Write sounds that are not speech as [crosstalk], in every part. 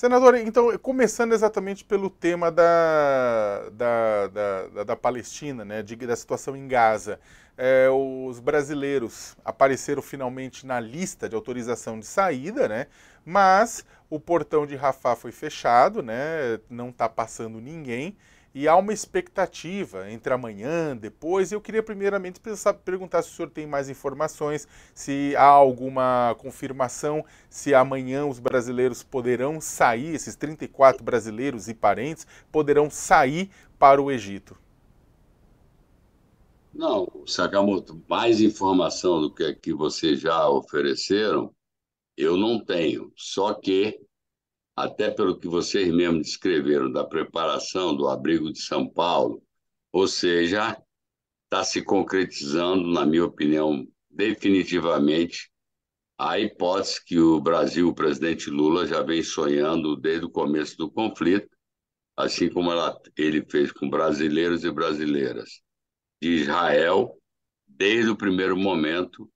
Senador, então, começando exatamente pelo tema da, da, da, da Palestina, né, de, da situação em Gaza, é, os brasileiros apareceram finalmente na lista de autorização de saída, né, mas o portão de Rafah foi fechado, né, não está passando ninguém, e há uma expectativa entre amanhã, depois. Eu queria primeiramente pensar, perguntar se o senhor tem mais informações, se há alguma confirmação, se amanhã os brasileiros poderão sair, esses 34 brasileiros e parentes poderão sair para o Egito. Não, Sakamoto, mais informação do que, que vocês já ofereceram, eu não tenho. Só que até pelo que vocês mesmos descreveram da preparação do abrigo de São Paulo, ou seja, está se concretizando, na minha opinião, definitivamente a hipótese que o Brasil, o presidente Lula, já vem sonhando desde o começo do conflito, assim como ela, ele fez com brasileiros e brasileiras de Israel, desde o primeiro momento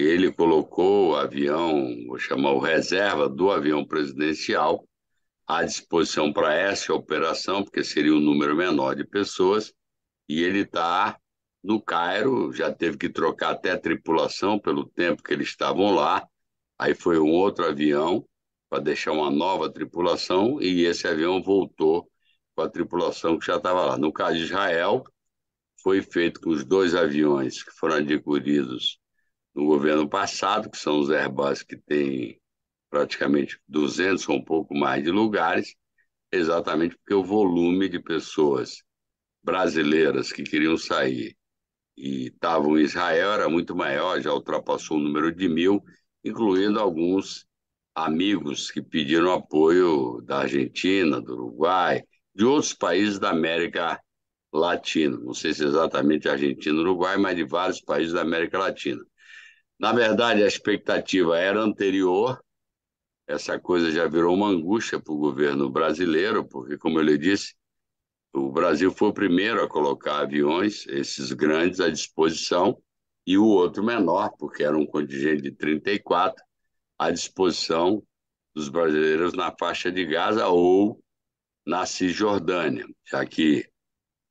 ele colocou o avião, vou chamar o reserva do avião presidencial, à disposição para essa operação, porque seria um número menor de pessoas, e ele está no Cairo, já teve que trocar até a tripulação pelo tempo que eles estavam lá, aí foi um outro avião para deixar uma nova tripulação, e esse avião voltou com a tripulação que já estava lá. No caso de Israel, foi feito com os dois aviões que foram adquiridos no governo passado, que são os Airbus que têm praticamente 200 ou um pouco mais de lugares, exatamente porque o volume de pessoas brasileiras que queriam sair e estavam em Israel era muito maior, já ultrapassou o número de mil, incluindo alguns amigos que pediram apoio da Argentina, do Uruguai, de outros países da América Latina. Não sei se é exatamente Argentina e Uruguai, mas de vários países da América Latina. Na verdade, a expectativa era anterior, essa coisa já virou uma angústia para o governo brasileiro, porque, como eu lhe disse, o Brasil foi o primeiro a colocar aviões, esses grandes, à disposição, e o outro menor, porque era um contingente de 34, à disposição dos brasileiros na faixa de Gaza ou na Cisjordânia, já que o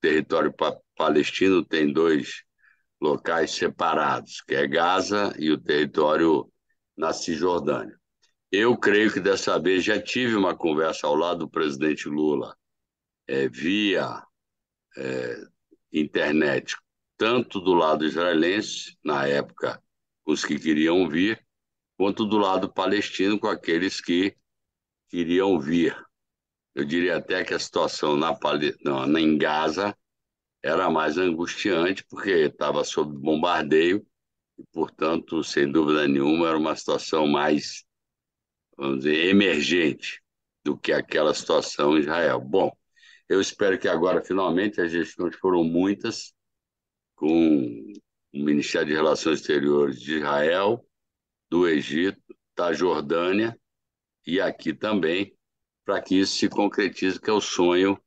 território palestino tem dois locais separados, que é Gaza e o território na Cisjordânia. Eu creio que dessa vez já tive uma conversa ao lado do presidente Lula é, via é, internet, tanto do lado israelense, na época, os que queriam vir, quanto do lado palestino, com aqueles que queriam vir. Eu diria até que a situação na, na, em Gaza era mais angustiante, porque estava sob bombardeio, e, portanto, sem dúvida nenhuma, era uma situação mais, vamos dizer, emergente do que aquela situação em Israel. Bom, eu espero que agora, finalmente, as gestões foram muitas, com o Ministério de Relações Exteriores de Israel, do Egito, da Jordânia e aqui também, para que isso se concretize, que é o sonho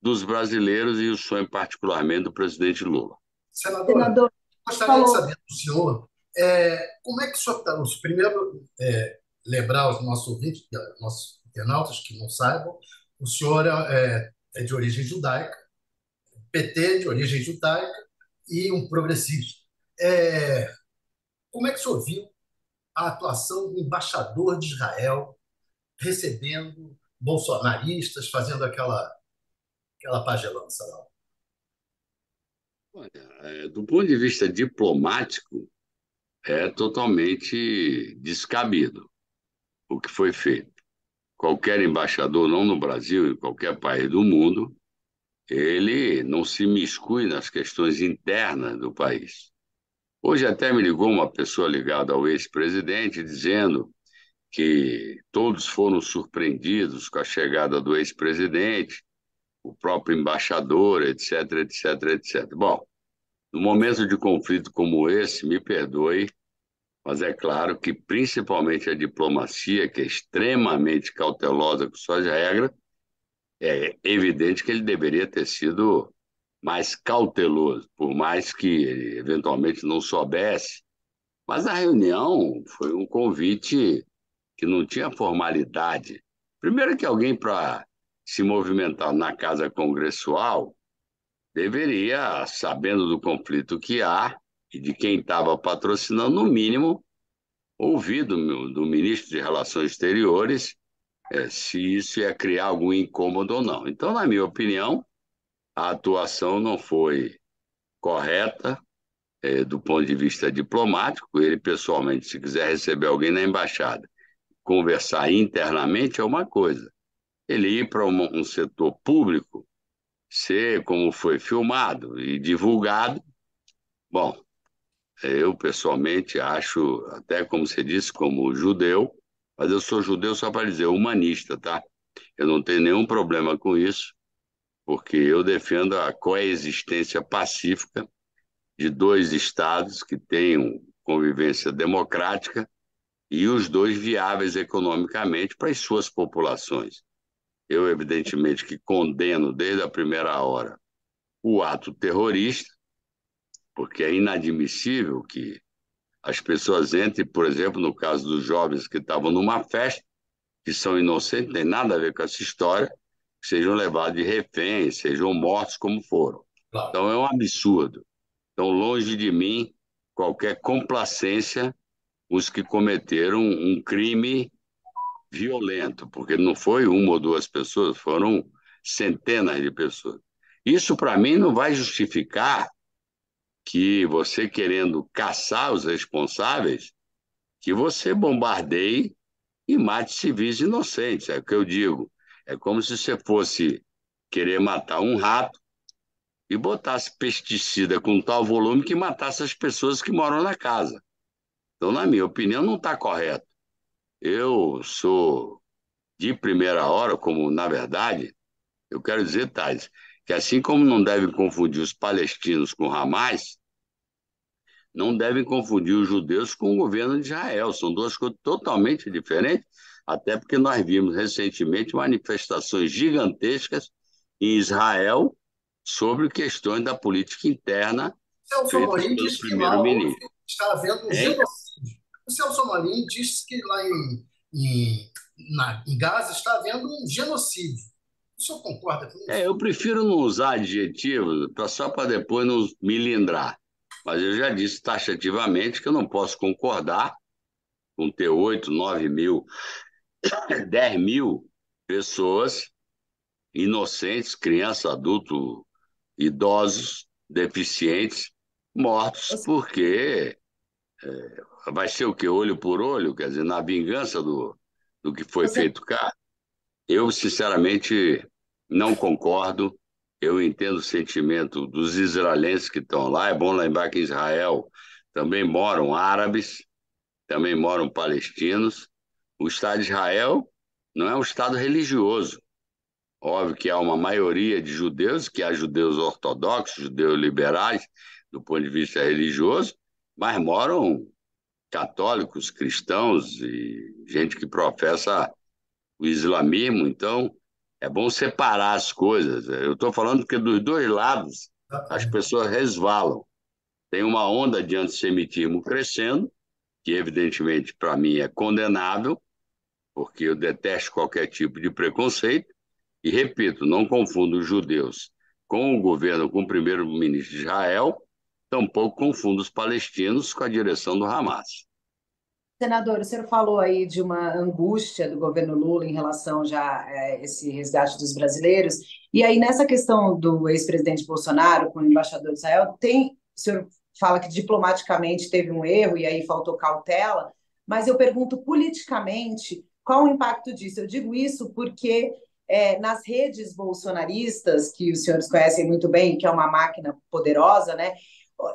dos brasileiros e o sonho particularmente do presidente Lula. Senador, Senador gostaria falou. de saber do senhor é, como é que o senhor está. Primeiro, é, lembrar os nossos ouvintes, nossos internautas que não saibam, o senhor é, é, é de origem judaica, PT de origem judaica e um progressista. É, como é que o senhor viu a atuação do embaixador de Israel recebendo bolsonaristas, fazendo aquela aquela pagelança, não. Olha, é, do ponto de vista diplomático, é totalmente descabido o que foi feito. Qualquer embaixador, não no Brasil, em qualquer país do mundo, ele não se miscui nas questões internas do país. Hoje até me ligou uma pessoa ligada ao ex-presidente dizendo que todos foram surpreendidos com a chegada do ex-presidente, o próprio embaixador, etc, etc, etc. Bom, no momento de conflito como esse, me perdoe, mas é claro que principalmente a diplomacia, que é extremamente cautelosa com suas regras, é evidente que ele deveria ter sido mais cauteloso, por mais que ele eventualmente não soubesse. Mas a reunião foi um convite que não tinha formalidade. Primeiro que alguém para se movimentar na Casa Congressual, deveria, sabendo do conflito que há e de quem estava patrocinando, no mínimo, ouvir do, do ministro de Relações Exteriores é, se isso ia criar algum incômodo ou não. Então, na minha opinião, a atuação não foi correta é, do ponto de vista diplomático. Ele, pessoalmente, se quiser receber alguém na embaixada, conversar internamente é uma coisa ele ir para um, um setor público, ser como foi filmado e divulgado, bom, eu pessoalmente acho, até como você disse, como judeu, mas eu sou judeu só para dizer humanista, tá? Eu não tenho nenhum problema com isso, porque eu defendo a coexistência pacífica de dois estados que tenham convivência democrática e os dois viáveis economicamente para as suas populações eu evidentemente que condeno desde a primeira hora o ato terrorista, porque é inadmissível que as pessoas entrem, por exemplo, no caso dos jovens que estavam numa festa, que são inocentes, tem nada a ver com essa história, sejam levados de refém, sejam mortos como foram. Então é um absurdo. Então, longe de mim qualquer complacência os que cometeram um crime violento, porque não foi uma ou duas pessoas, foram centenas de pessoas. Isso, para mim, não vai justificar que você, querendo caçar os responsáveis, que você bombardeie e mate civis inocentes. É o que eu digo. É como se você fosse querer matar um rato e botasse pesticida com tal volume que matasse as pessoas que moram na casa. Então, na minha opinião, não está correto. Eu sou de primeira hora, como na verdade, eu quero dizer, Thais, que assim como não devem confundir os palestinos com Hamas, não devem confundir os judeus com o governo de Israel. São duas coisas totalmente diferentes, até porque nós vimos recentemente manifestações gigantescas em Israel sobre questões da política interna Celso Morim disse que lá está havendo um é genocídio o Celso Amorim diz que lá em, em, na, em Gaza está havendo um genocídio. O senhor concorda com isso? É, eu prefiro não usar adjetivos pra, só para depois não me Mas eu já disse taxativamente que eu não posso concordar com ter 8, 9 mil, 10 [coughs] mil pessoas inocentes, crianças, adultos, idosos, deficientes, mortos porque é, vai ser o que? Olho por olho? Quer dizer, na vingança do, do que foi Você... É. feito cá? Eu, sinceramente, não concordo. Eu entendo o sentimento dos israelenses que estão lá. É bom lembrar que em Israel também moram árabes, também moram palestinos. O Estado de Israel não é um Estado religioso. Óbvio que há uma maioria de judeus, que há judeus ortodoxos, judeus liberais, do ponto de vista religioso, mas moram católicos, cristãos e gente que professa o islamismo. Então, é bom separar as coisas. Eu estou falando que dos dois lados as pessoas resvalam. Tem uma onda de antissemitismo crescendo, que evidentemente para mim é condenável, porque eu detesto qualquer tipo de preconceito. E repito, não confundo os judeus com o governo, com o primeiro-ministro de Israel, Tampouco confunda os palestinos com a direção do Hamas. Senador, o senhor falou aí de uma angústia do governo Lula em relação já a é, esse resgate dos brasileiros. E aí, nessa questão do ex-presidente Bolsonaro com o embaixador de Israel, tem, o senhor fala que diplomaticamente teve um erro e aí faltou cautela, mas eu pergunto politicamente qual o impacto disso. Eu digo isso porque é, nas redes bolsonaristas, que os senhores conhecem muito bem, que é uma máquina poderosa, né?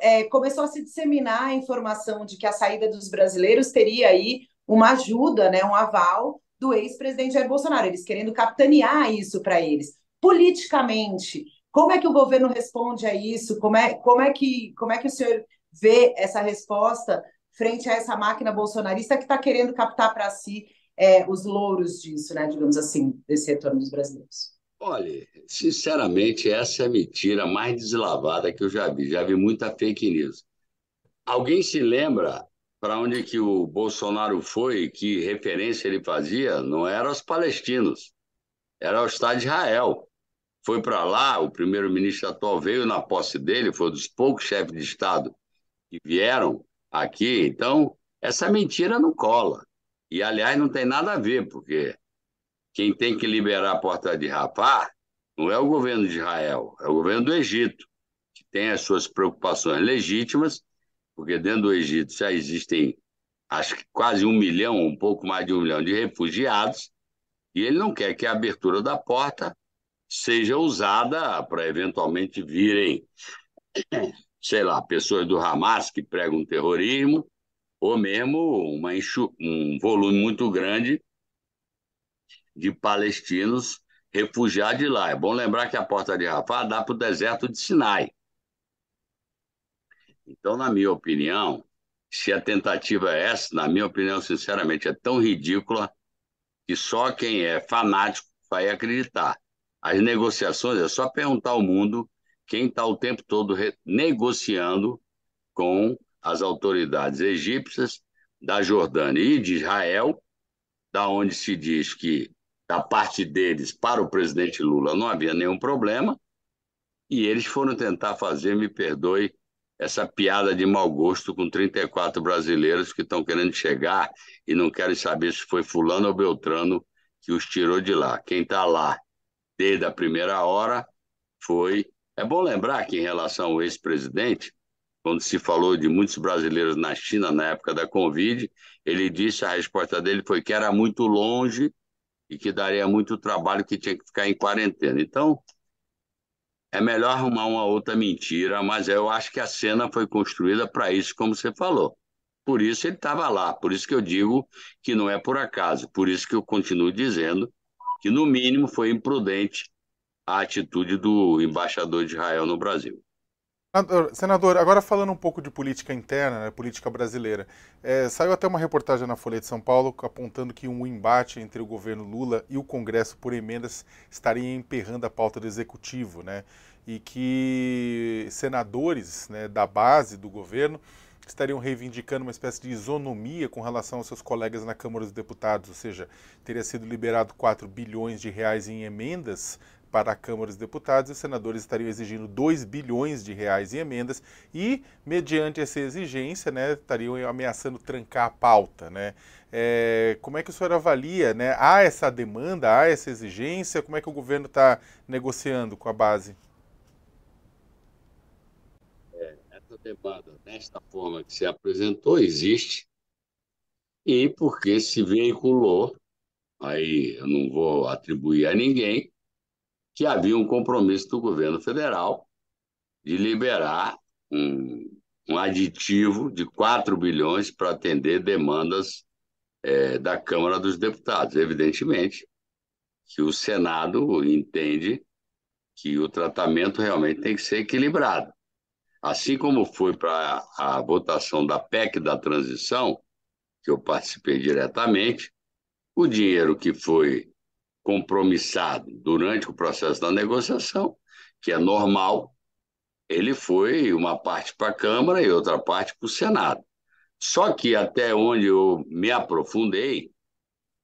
é, começou a se disseminar a informação de que a saída dos brasileiros teria aí uma ajuda, né, um aval do ex-presidente Jair Bolsonaro, eles querendo capitanear isso para eles. Politicamente, como é que o governo responde a isso? Como é, como é, que, como é que o senhor vê essa resposta frente a essa máquina bolsonarista que está querendo captar para si é, os louros disso, né, digamos assim, desse retorno dos brasileiros? Olha, sinceramente, essa é a mentira mais deslavada que eu já vi. Já vi muita fake news. Alguém se lembra para onde que o Bolsonaro foi, que referência ele fazia? Não era os palestinos, era o Estado de Israel. Foi para lá, o primeiro-ministro atual veio na posse dele, foi um dos poucos chefes de Estado que vieram aqui. Então, essa mentira não cola. E, aliás, não tem nada a ver, porque quem tem que liberar a porta de Rafah não é o governo de Israel, é o governo do Egito, que tem as suas preocupações legítimas, porque dentro do Egito já existem acho que quase um milhão, um pouco mais de um milhão de refugiados, e ele não quer que a abertura da porta seja usada para eventualmente virem, [clears throat] sei lá, pessoas do Hamas que pregam terrorismo, ou mesmo uma, um volume muito grande de palestinos refugiar de lá. É bom lembrar que a porta de Rafah dá para o deserto de Sinai. Então, na minha opinião, se a tentativa é essa, na minha opinião, sinceramente, é tão ridícula que só quem é fanático vai acreditar. As negociações, é só perguntar ao mundo quem está o tempo todo negociando com as autoridades egípcias, da Jordânia e de Israel, da onde se diz que da parte deles para o presidente Lula não havia nenhum problema, e eles foram tentar fazer, me perdoe, essa piada de mau gosto com 34 brasileiros que estão querendo chegar e não querem saber se foi Fulano ou Beltrano que os tirou de lá. Quem está lá desde a primeira hora foi. É bom lembrar que, em relação ao ex-presidente, quando se falou de muitos brasileiros na China na época da Covid, ele disse: a resposta dele foi que era muito longe e que daria muito trabalho que tinha que ficar em quarentena. Então, é melhor arrumar uma outra mentira, mas eu acho que a cena foi construída para isso, como você falou. Por isso ele estava lá, por isso que eu digo que não é por acaso, por isso que eu continuo dizendo que, no mínimo, foi imprudente a atitude do embaixador de Israel no Brasil. Senador, agora falando um pouco de política interna, né, política brasileira, é, saiu até uma reportagem na Folha de São Paulo apontando que um embate entre o governo Lula e o Congresso por emendas estaria emperrando a pauta do Executivo, né? E que senadores né, da base do governo estariam reivindicando uma espécie de isonomia com relação aos seus colegas na Câmara dos Deputados, ou seja, teria sido liberado 4 bilhões de reais em emendas para a Câmara dos Deputados, os senadores estariam exigindo 2 bilhões de reais em emendas e, mediante essa exigência, né, estariam ameaçando trancar a pauta. Né? É, como é que o senhor avalia? Né? Há essa demanda, há essa exigência? Como é que o governo está negociando com a base? É, essa demanda, desta forma que se apresentou, existe e porque se veiculou, aí eu não vou atribuir a ninguém, que havia um compromisso do governo federal de liberar um, um aditivo de 4 bilhões para atender demandas é, da Câmara dos Deputados. Evidentemente que o Senado entende que o tratamento realmente tem que ser equilibrado. Assim como foi para a votação da PEC da transição, que eu participei diretamente, o dinheiro que foi compromissado durante o processo da negociação, que é normal, ele foi uma parte para a Câmara e outra parte para o Senado. Só que até onde eu me aprofundei,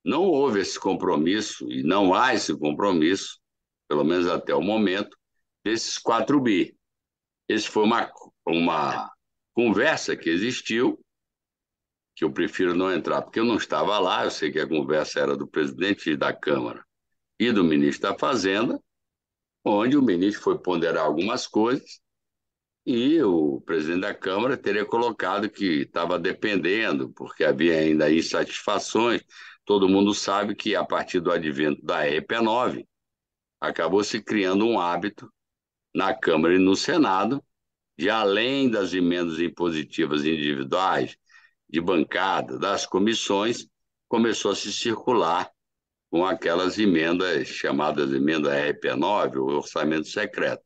não houve esse compromisso e não há esse compromisso, pelo menos até o momento, desses 4 bi. Esse foi uma, uma conversa que existiu, que eu prefiro não entrar, porque eu não estava lá, eu sei que a conversa era do presidente da Câmara e do ministro da Fazenda, onde o ministro foi ponderar algumas coisas e o presidente da Câmara teria colocado que estava dependendo, porque havia ainda insatisfações. Todo mundo sabe que, a partir do advento da RP9, acabou se criando um hábito na Câmara e no Senado de, além das emendas impositivas individuais, de bancada, das comissões, começou a se circular com aquelas emendas chamadas emenda RP9, o orçamento secreto.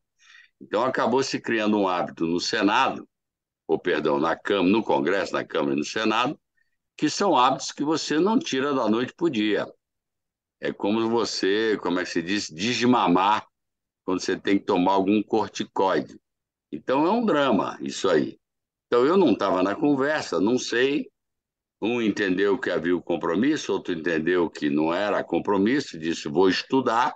Então acabou se criando um hábito no Senado, ou perdão, na Câmara, no Congresso, na Câmara e no Senado, que são hábitos que você não tira da noite para o dia. É como você, como é que se diz, desmamar quando você tem que tomar algum corticoide. Então é um drama isso aí. Então eu não estava na conversa, não sei, um entendeu que havia o compromisso, outro entendeu que não era compromisso, disse vou estudar,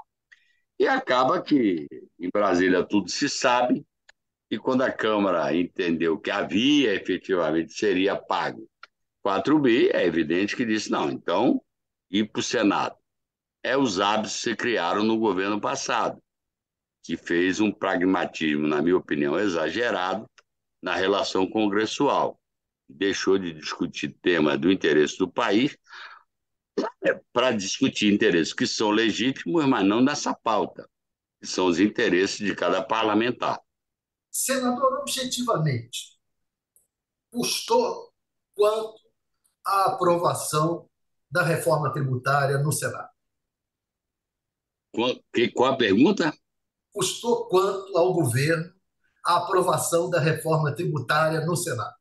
e acaba que em Brasília tudo se sabe, e quando a Câmara entendeu que havia efetivamente, seria pago 4 bi, é evidente que disse não, então ir para o Senado. É os hábitos que se criaram no governo passado, que fez um pragmatismo, na minha opinião, exagerado na relação congressual deixou de discutir tema do interesse do país é, para discutir interesses que são legítimos, mas não nessa pauta, que são os interesses de cada parlamentar. Senador, objetivamente, custou quanto a aprovação da reforma tributária no Senado? Qual, qual a pergunta? Custou quanto ao governo a aprovação da reforma tributária no Senado?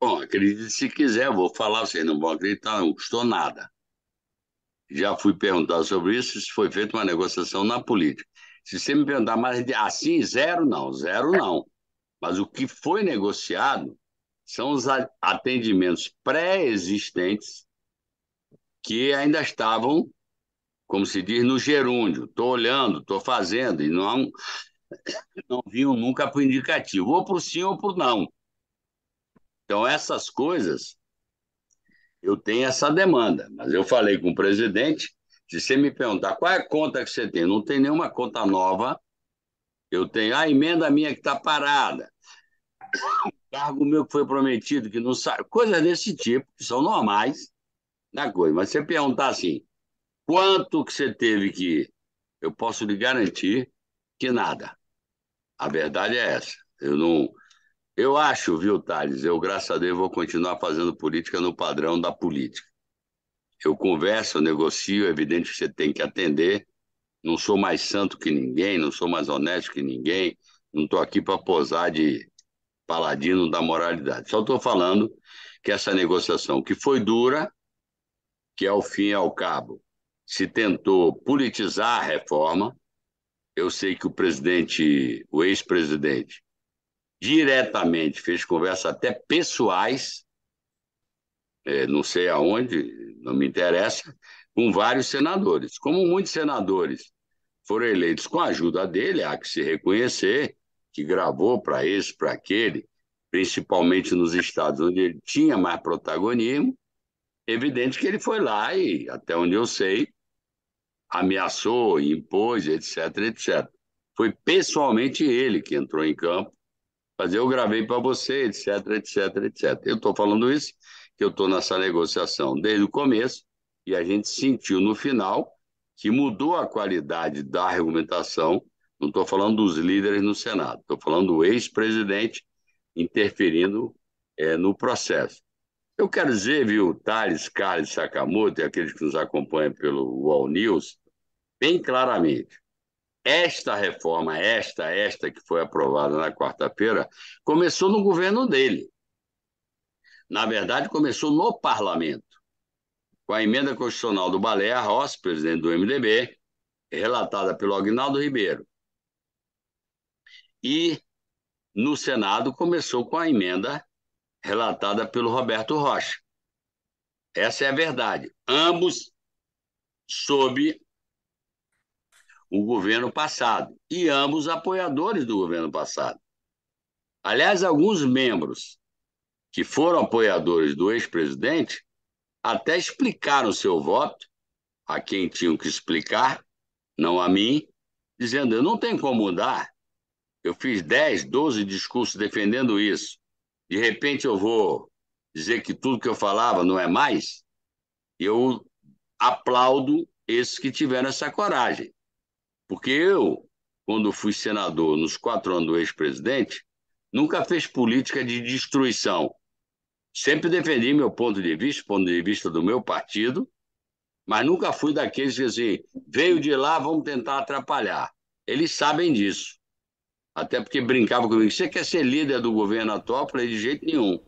Bom, acredite se quiser, vou falar, vocês não vão acreditar, não custou nada. Já fui perguntar sobre isso, se foi feita uma negociação na política. Se você me perguntar mais assim, zero não, zero não. Mas o que foi negociado são os atendimentos pré-existentes que ainda estavam, como se diz, no gerúndio. Estou olhando, estou fazendo, e não, [coughs] não vinham nunca para o indicativo, ou para o sim ou para o não. Então, essas coisas, eu tenho essa demanda. Mas eu falei com o presidente, se você me perguntar qual é a conta que você tem, não tem nenhuma conta nova, eu tenho a emenda minha que está parada, o [coughs] cargo meu que foi prometido, que não sabe, coisas desse tipo, que são normais na coisa. Mas você perguntar assim, quanto que você teve que eu posso lhe garantir que nada. A verdade é essa. Eu não, eu acho, viu, Thales? Eu, graças a Deus, vou continuar fazendo política no padrão da política. Eu converso, eu negocio, é evidente que você tem que atender. Não sou mais santo que ninguém, não sou mais honesto que ninguém, não estou aqui para posar de paladino da moralidade. Só estou falando que essa negociação, que foi dura, que ao é fim e é ao cabo se tentou politizar a reforma, eu sei que o presidente, o ex-presidente, diretamente, fez conversas até pessoais, é, não sei aonde, não me interessa, com vários senadores. Como muitos senadores foram eleitos com a ajuda dele, há que se reconhecer, que gravou para esse, para aquele, principalmente nos estados onde ele tinha mais protagonismo, evidente que ele foi lá e, até onde eu sei, ameaçou, impôs, etc, etc. Foi pessoalmente ele que entrou em campo mas eu gravei para você, etc, etc, etc. Eu estou falando isso, que eu estou nessa negociação desde o começo, e a gente sentiu no final que mudou a qualidade da argumentação. Não estou falando dos líderes no Senado, estou falando do ex-presidente interferindo é, no processo. Eu quero dizer, viu, Thales, Carlos Sakamoto e aqueles que nos acompanham pelo Wall News, bem claramente: esta reforma, esta, esta que foi aprovada na quarta-feira, começou no governo dele. Na verdade, começou no parlamento, com a emenda constitucional do Baleia Rossi, presidente do MDB, relatada pelo Agnaldo Ribeiro. E no Senado começou com a emenda relatada pelo Roberto Rocha. Essa é a verdade. Ambos sob o governo passado e ambos apoiadores do governo passado. Aliás, alguns membros que foram apoiadores do ex-presidente até explicaram seu voto a quem tinham que explicar, não a mim, dizendo: eu não tenho como mudar. Eu fiz 10, 12 discursos defendendo isso. De repente eu vou dizer que tudo que eu falava não é mais. Eu aplaudo esses que tiveram essa coragem. Porque eu, quando fui senador nos quatro anos do ex-presidente, nunca fez política de destruição. Sempre defendi meu ponto de vista, ponto de vista do meu partido, mas nunca fui daqueles que assim, veio de lá, vamos tentar atrapalhar. Eles sabem disso. Até porque brincava comigo, você quer ser líder do governo atual? Eu falei, de jeito nenhum,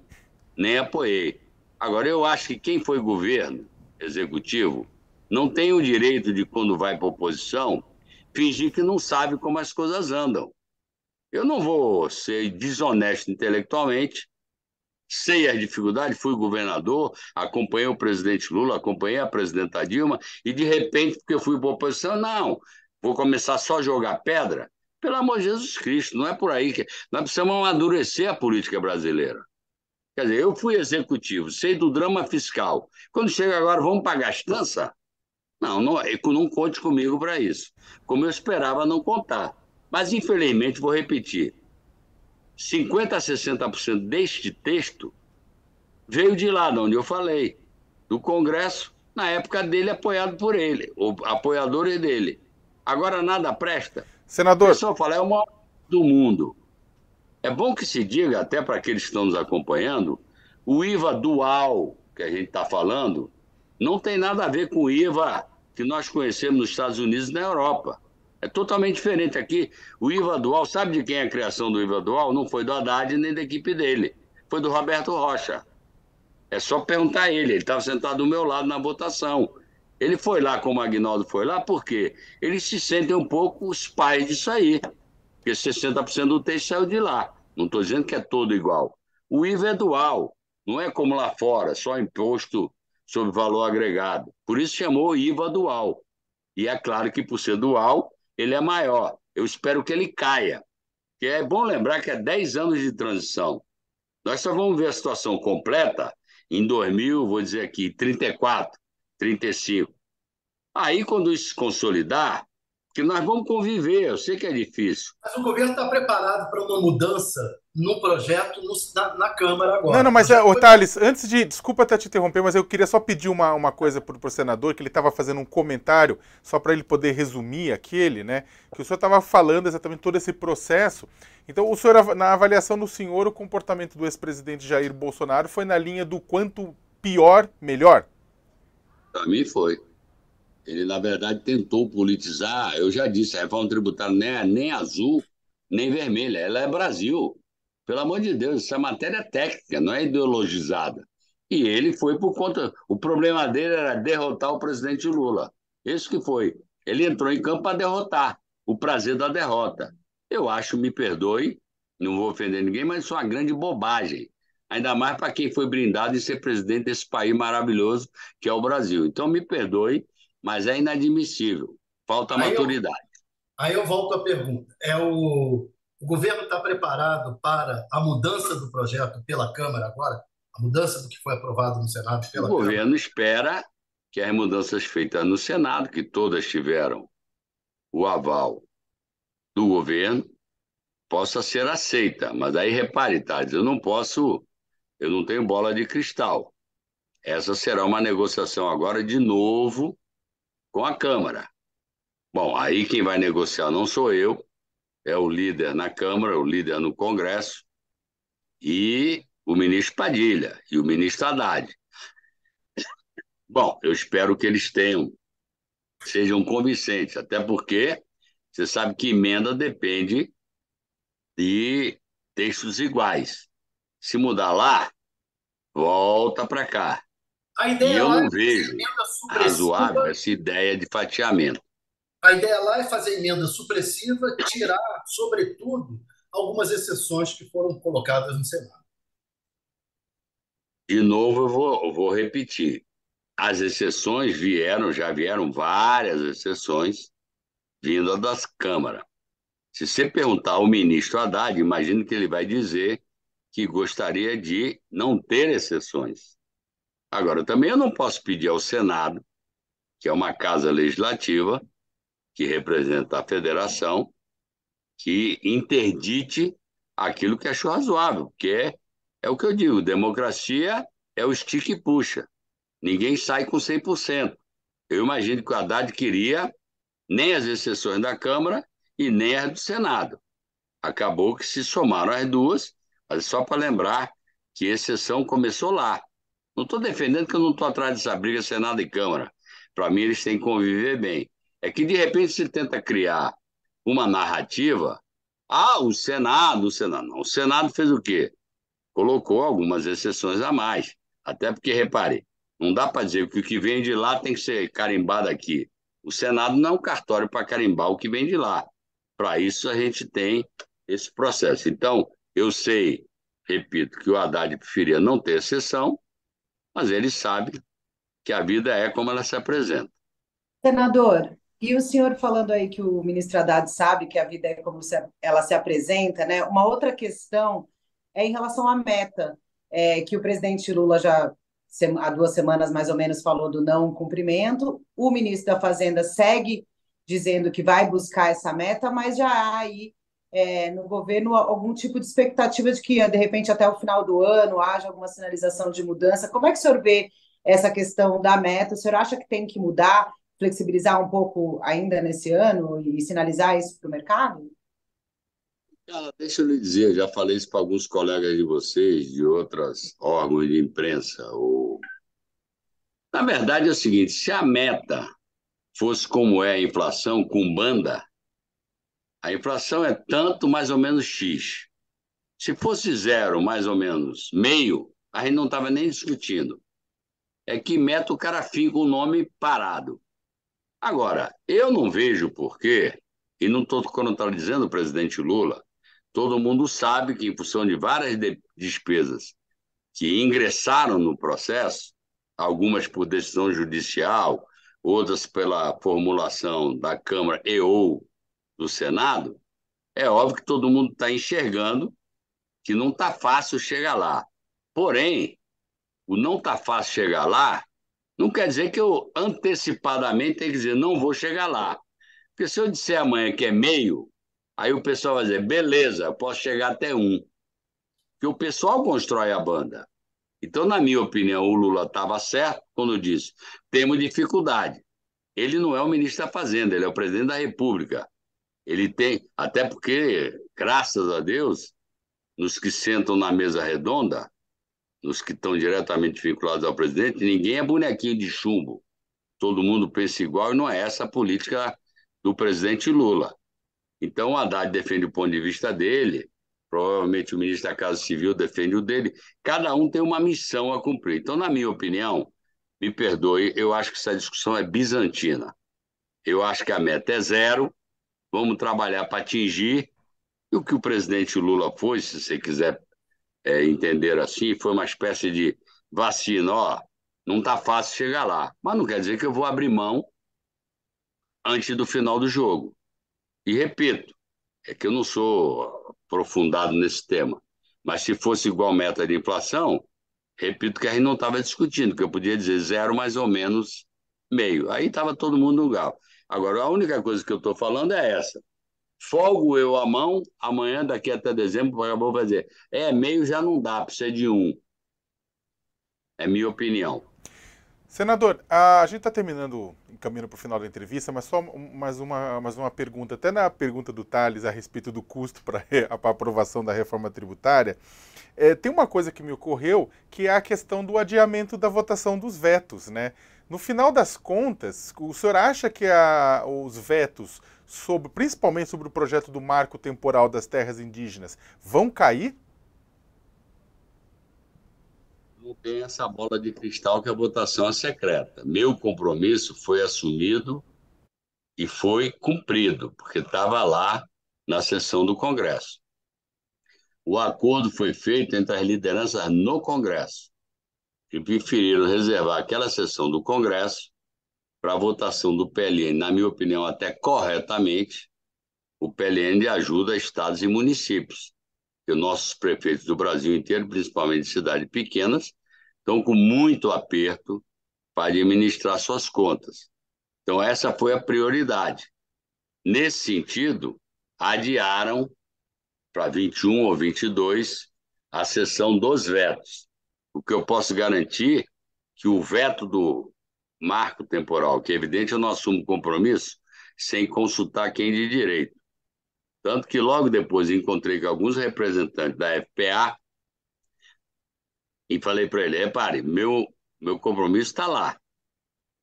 nem apoiei. Agora, eu acho que quem foi governo, executivo, não tem o direito de, quando vai para a oposição, fingir que não sabe como as coisas andam. Eu não vou ser desonesto intelectualmente, sei as dificuldades, fui governador, acompanhei o presidente Lula, acompanhei a presidenta Dilma, e de repente, porque fui para oposição, não, vou começar só a jogar pedra? Pelo amor de Jesus Cristo, não é por aí que. Nós precisamos amadurecer a política brasileira. Quer dizer, eu fui executivo, sei do drama fiscal. Quando chega agora, vamos para a gastança? Não, não, é não conte comigo para isso. Como eu esperava não contar. Mas, infelizmente, vou repetir: 50% a 60% deste texto veio de lá, de onde eu falei, do Congresso, na época dele, apoiado por ele, ou apoiadores é dele. Agora nada presta. Senador. Senador, só fala, é o maior do mundo. É bom que se diga, até para aqueles que estão nos acompanhando, o IVA dual que a gente está falando, não tem nada a ver com o IVA que nós conhecemos nos Estados Unidos e na Europa. É totalmente diferente aqui. O IVA dual, sabe de quem é a criação do IVA dual? Não foi do Haddad nem da equipe dele. Foi do Roberto Rocha. É só perguntar a ele. Ele estava sentado do meu lado na votação. Ele foi lá como o Magnaldo foi lá, porque eles se sentem um pouco os pais disso aí. Porque 60% do texto saiu de lá. Não estou dizendo que é todo igual. O IVA é dual. Não é como lá fora, só imposto sobre valor agregado. Por isso chamou IVA dual. E é claro que, por ser dual, ele é maior. Eu espero que ele caia. Que é bom lembrar que é 10 anos de transição. Nós só vamos ver a situação completa em 2000, vou dizer aqui, 34, 35. Aí, quando isso se consolidar, que nós vamos conviver, eu sei que é difícil. Mas o governo está preparado para uma mudança no projeto no, na, na, Câmara agora. Não, não, mas, é, foi... Thales, antes de. Desculpa até te interromper, mas eu queria só pedir uma, uma coisa para o senador, que ele estava fazendo um comentário, só para ele poder resumir aquele, né? Que o senhor estava falando exatamente todo esse processo. Então, o senhor, na avaliação do senhor, o comportamento do ex-presidente Jair Bolsonaro foi na linha do quanto pior, melhor? Para mim foi. Ele, na verdade, tentou politizar, eu já disse, é, a reforma tributária não é nem azul, nem vermelha, ela é Brasil. Pelo amor de Deus, isso é matéria técnica, não é ideologizada. E ele foi por conta. O problema dele era derrotar o presidente Lula. Isso que foi. Ele entrou em campo para derrotar. O prazer da derrota. Eu acho, me perdoe, não vou ofender ninguém, mas isso é uma grande bobagem. Ainda mais para quem foi brindado em ser presidente desse país maravilhoso que é o Brasil. Então, me perdoe, mas é inadmissível. Falta aí maturidade. Eu, aí eu volto à pergunta. É o o governo está preparado para a mudança do projeto pela Câmara agora? A mudança do que foi aprovado no Senado pela o Câmara? O governo espera que as mudanças feitas no Senado, que todas tiveram o aval do governo, possa ser aceita. Mas aí repare, Tades, eu não posso, eu não tenho bola de cristal. Essa será uma negociação agora de novo com a Câmara. Bom, aí quem vai negociar não sou eu, é o líder na Câmara, o líder no Congresso, e o ministro Padilha e o ministro Haddad. Bom, eu espero que eles tenham, sejam convincentes, até porque você sabe que emenda depende de textos iguais. Se mudar lá, volta para cá. A ideia e eu não é vejo razoável essa ideia de fatiamento. A ideia lá é fazer emenda supressiva, tirar, sobretudo, algumas exceções que foram colocadas no Senado. De novo, eu vou, eu vou repetir. As exceções vieram, já vieram várias exceções vindo das câmaras. Se você perguntar ao ministro Haddad, imagino que ele vai dizer que gostaria de não ter exceções. Agora, também eu não posso pedir ao Senado, que é uma casa legislativa, que representa a federação, que interdite aquilo que achou razoável, porque é, é o que eu digo, democracia é o stick e puxa. Ninguém sai com 100%. Eu imagino que o Haddad queria nem as exceções da Câmara e nem as do Senado. Acabou que se somaram as duas, mas só para lembrar que a exceção começou lá. Não estou defendendo que eu não estou atrás dessa briga Senado e Câmara. Para mim, eles têm que conviver bem. É que, de repente, se tenta criar uma narrativa. Ah, o Senado, o Senado. Não, o Senado fez o quê? Colocou algumas exceções a mais. Até porque, repare, não dá para dizer que o que vem de lá tem que ser carimbado aqui. O Senado não é um cartório para carimbar o que vem de lá. Para isso, a gente tem esse processo. Então, eu sei, repito, que o Haddad preferia não ter exceção, mas ele sabe que a vida é como ela se apresenta. Senador, e o senhor falando aí que o ministro Haddad sabe que a vida é como se ela se apresenta, né? Uma outra questão é em relação à meta, é, que o presidente Lula já há duas semanas mais ou menos falou do não cumprimento. O ministro da Fazenda segue dizendo que vai buscar essa meta, mas já há aí é, no governo algum tipo de expectativa de que, de repente, até o final do ano haja alguma sinalização de mudança. Como é que o senhor vê essa questão da meta? O senhor acha que tem que mudar? flexibilizar um pouco ainda nesse ano e sinalizar isso para o mercado? Cara, ah, deixa eu lhe dizer, eu já falei isso para alguns colegas de vocês, de outros órgãos de imprensa. Ou... Na verdade é o seguinte: se a meta fosse como é a inflação com banda, a inflação é tanto mais ou menos X. Se fosse zero, mais ou menos, meio, a gente não estava nem discutindo. É que meta o cara fica o nome parado. Agora, eu não vejo porquê, e não estou contradizendo o presidente Lula, todo mundo sabe que, em função de várias de despesas que ingressaram no processo, algumas por decisão judicial, outras pela formulação da Câmara e ou do Senado, é óbvio que todo mundo está enxergando que não está fácil chegar lá. Porém, o não está fácil chegar lá não quer dizer que eu antecipadamente tenho que dizer, não vou chegar lá. Porque se eu disser amanhã que é meio, aí o pessoal vai dizer, beleza, posso chegar até um. Porque o pessoal constrói a banda. Então, na minha opinião, o Lula estava certo quando disse: temos dificuldade. Ele não é o ministro da Fazenda, ele é o presidente da República. Ele tem, até porque, graças a Deus, nos que sentam na mesa redonda, dos que estão diretamente vinculados ao presidente, ninguém é bonequinho de chumbo. Todo mundo pensa igual e não é essa a política do presidente Lula. Então, o Haddad defende o ponto de vista dele, provavelmente o ministro da Casa Civil defende o dele. Cada um tem uma missão a cumprir. Então, na minha opinião, me perdoe, eu acho que essa discussão é bizantina. Eu acho que a meta é zero, vamos trabalhar para atingir. E o que o presidente Lula foi, se você quiser é, entenderam assim, foi uma espécie de vacina, ó, não está fácil chegar lá, mas não quer dizer que eu vou abrir mão antes do final do jogo. E repito, é que eu não sou aprofundado nesse tema, mas se fosse igual meta de inflação, repito que a gente não estava discutindo, que eu podia dizer zero mais ou menos meio. Aí estava todo mundo no galo. Agora, a única coisa que eu estou falando é essa folgo eu a mão, amanhã, daqui até dezembro, vou fazer. É, meio já não dá, precisa de um. É minha opinião. Senador, a gente está terminando, caminhando para o final da entrevista, mas só mais uma, mais uma pergunta. Até na pergunta do Thales a respeito do custo para [laughs] a aprovação da reforma tributária, é, tem uma coisa que me ocorreu, que é a questão do adiamento da votação dos vetos. Né? No final das contas, o senhor acha que a, os vetos sobre, principalmente sobre o projeto do marco temporal das terras indígenas, vão cair? Não tem essa bola de cristal que a votação é secreta. Meu compromisso foi assumido e foi cumprido, porque estava lá na sessão do Congresso. O acordo foi feito entre as lideranças no Congresso, que preferiram reservar aquela sessão do Congresso para a votação do PLN, na minha opinião, até corretamente, o PLN ajuda estados e municípios. E nossos prefeitos do Brasil inteiro, principalmente de cidades pequenas, estão com muito aperto para administrar suas contas. Então, essa foi a prioridade. Nesse sentido, adiaram para 21 ou 22 a sessão dos vetos. O que eu posso garantir é que o veto do marco temporal, que é evidente eu não assumo compromisso sem consultar quem de direito. Tanto que logo depois encontrei com alguns representantes da FPA e falei para ele: repare, meu, meu compromisso está lá.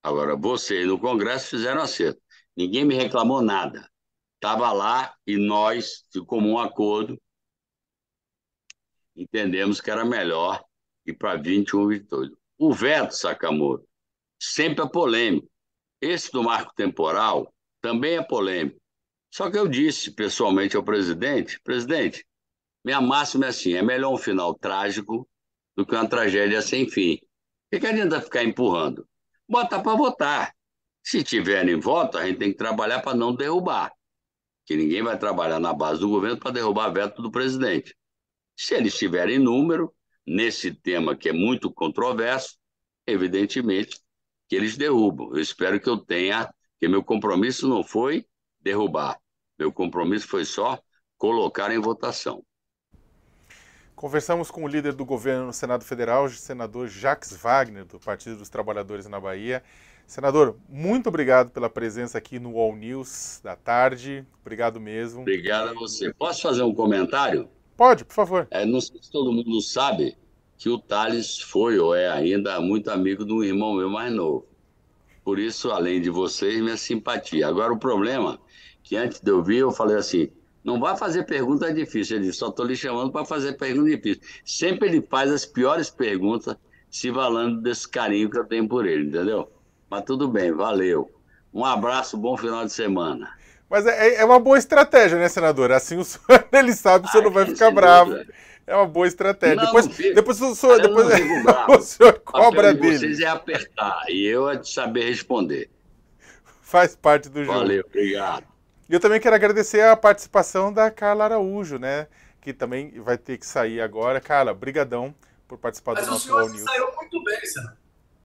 Agora, vocês no Congresso fizeram acerto. Ninguém me reclamou nada. Estava lá e nós, de comum acordo, entendemos que era melhor ir para 21 de 22. O veto, Sacamoto, sempre é polêmico. Esse do marco temporal também é polêmico. Só que eu disse pessoalmente ao presidente: presidente, minha máxima é assim, é melhor um final trágico do que uma tragédia sem fim. O que adianta ficar empurrando? Bota para votar. Se tiverem voto, a gente tem que trabalhar para não derrubar. Que ninguém vai trabalhar na base do governo para derrubar veto do presidente. Se eles tiverem número, nesse tema que é muito controverso, evidentemente que eles derrubam. Eu espero que eu tenha, que meu compromisso não foi derrubar. Meu compromisso foi só colocar em votação. Conversamos com o líder do governo no Senado Federal, o senador Jacques Wagner, do Partido dos Trabalhadores na Bahia. Senador, muito obrigado pela presença aqui no All News da tarde. Obrigado mesmo. Obrigado a você. Posso fazer um comentário? Pode, por favor. É, não sei se todo mundo sabe, que o Thales foi ou é ainda muito amigo do irmão meu mais novo. Por isso, além de vocês, minha simpatia. Agora, o problema, que antes de eu vir, eu falei assim, não vai fazer pergunta difícil. Ele disse, só estou lhe chamando para fazer pergunta difícil. Sempre ele faz as piores perguntas, se valendo desse carinho que eu tenho por ele, entendeu? Mas tudo bem, valeu. Um abraço, bom final de semana. Mas é, é, é uma boa estratégia, né, senador? Assim o senhor, [laughs] ele sabe que você ah, não vai é, ficar bravo. Dúvida. É uma boa estratégia. Não, depois, filho, depois, o senhor, ah, depois [laughs] o senhor cobra o dele. Vocês é apertar e eu é de saber responder. Faz parte do jogo. Valeu, obrigado. E eu também quero agradecer a participação da Carla Araújo, né? Que também vai ter que sair agora. Carla, brigadão por participar Mas do nosso Mas o senhor saiu muito bem, senhor.